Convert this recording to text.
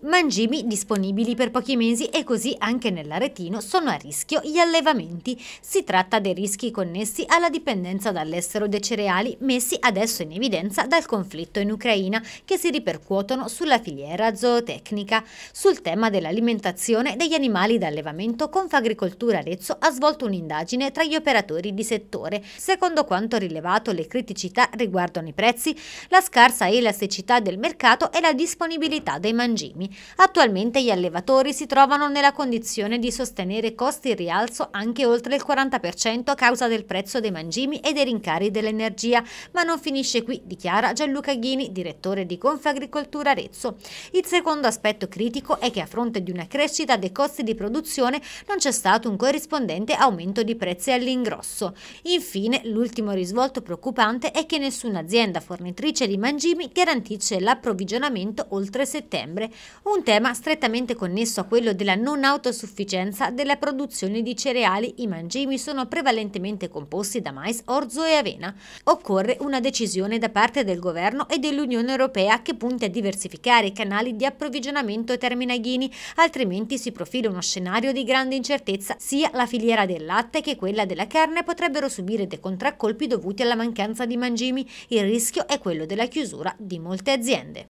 mangimi disponibili per pochi mesi e così anche nell'aretino sono a rischio gli allevamenti. Si tratta dei rischi connessi alla dipendenza dall'estero dei cereali messi adesso in evidenza dal conflitto in Ucraina che si ripercuotono sulla filiera zootecnica. Sul tema dell'alimentazione degli animali d'allevamento Confagricoltura Arezzo ha svolto un'indagine tra gli operatori di settore. Secondo quanto rilevato le criticità riguardano i prezzi, la scarsa elasticità del mercato e la disponibilità dei mangimi primi, attualmente gli allevatori si trovano nella condizione di sostenere costi in rialzo anche oltre il 40% a causa del prezzo dei mangimi e dei rincari dell'energia. Ma non finisce qui, dichiara Gianluca Ghini, direttore di Confagricoltura Arezzo. Il secondo aspetto critico è che a fronte di una crescita dei costi di produzione non c'è stato un corrispondente aumento di prezzi all'ingrosso. Infine, l'ultimo risvolto preoccupante è che nessuna azienda fornitrice di mangimi garantisce l'approvvigionamento oltre settembre un tema strettamente connesso a quello della non autosufficienza della produzione di cereali. I mangimi sono prevalentemente composti da mais, orzo e avena. Occorre una decisione da parte del governo e dell'Unione Europea che punti a diversificare i canali di approvvigionamento terminaghini, altrimenti si profila uno scenario di grande incertezza. Sia la filiera del latte che quella della carne potrebbero subire dei contraccolpi dovuti alla mancanza di mangimi. Il rischio è quello della chiusura di molte aziende.